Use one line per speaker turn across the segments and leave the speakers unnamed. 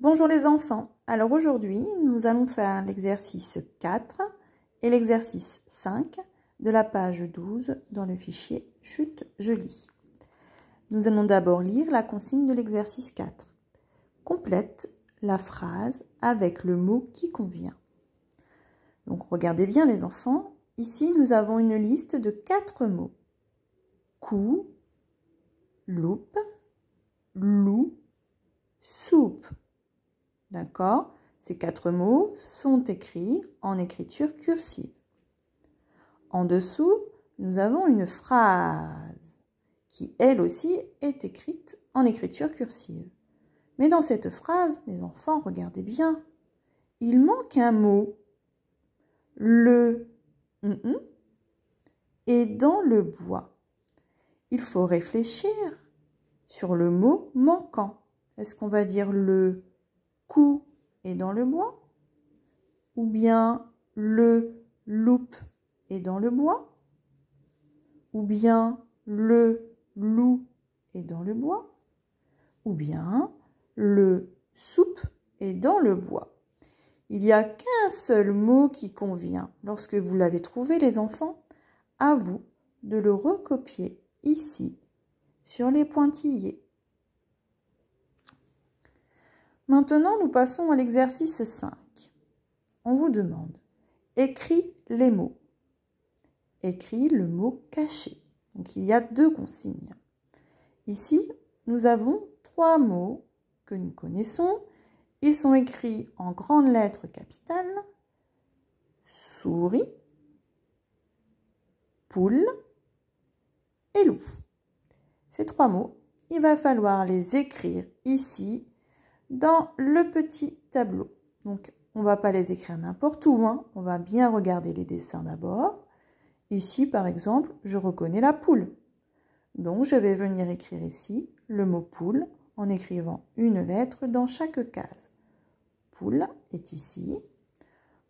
Bonjour les enfants, alors aujourd'hui nous allons faire l'exercice 4 et l'exercice 5 de la page 12 dans le fichier chute je lis. Nous allons d'abord lire la consigne de l'exercice 4. Complète la phrase avec le mot qui convient. Donc regardez bien les enfants, ici nous avons une liste de 4 mots. Cou, loupe, loup, soupe. D'accord Ces quatre mots sont écrits en écriture cursive. En dessous, nous avons une phrase qui, elle aussi, est écrite en écriture cursive. Mais dans cette phrase, les enfants, regardez bien, il manque un mot, le mm, mm, est et dans le bois. Il faut réfléchir sur le mot manquant. Est-ce qu'on va dire le cou est dans le bois Ou bien le loup est dans le bois Ou bien le loup est dans le bois Ou bien le soupe est dans le bois Il n'y a qu'un seul mot qui convient. Lorsque vous l'avez trouvé, les enfants, à vous de le recopier ici sur les pointillés. Maintenant, nous passons à l'exercice 5. On vous demande, écris les mots. Écris le mot caché. Donc, il y a deux consignes. Ici, nous avons trois mots que nous connaissons. Ils sont écrits en grandes lettres capitales. Souris, poule et loup. Ces trois mots, il va falloir les écrire ici dans le petit tableau. Donc, on ne va pas les écrire n'importe où. Hein. On va bien regarder les dessins d'abord. Ici, par exemple, je reconnais la poule. Donc, je vais venir écrire ici le mot poule en écrivant une lettre dans chaque case. Poule est ici.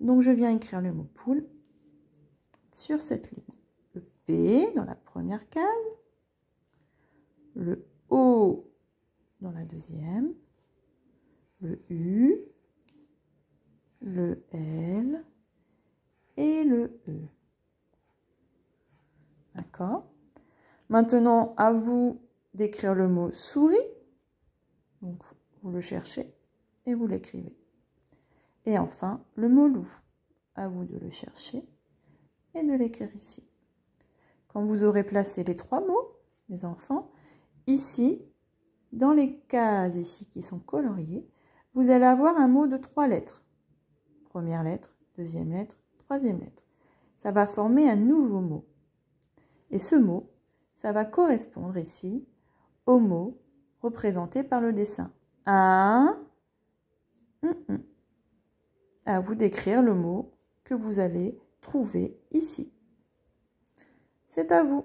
Donc, je viens écrire le mot poule sur cette ligne. Le P dans la première case. Le O dans la deuxième le U, le L et le E. D'accord Maintenant, à vous d'écrire le mot souris. Donc, vous le cherchez et vous l'écrivez. Et enfin, le mot loup. À vous de le chercher et de l'écrire ici. Quand vous aurez placé les trois mots, les enfants, ici, dans les cases ici qui sont coloriées, vous allez avoir un mot de trois lettres. Première lettre, deuxième lettre, troisième lettre. Ça va former un nouveau mot. Et ce mot, ça va correspondre ici au mot représenté par le dessin. Un. un, un. À vous d'écrire le mot que vous allez trouver ici. C'est à vous.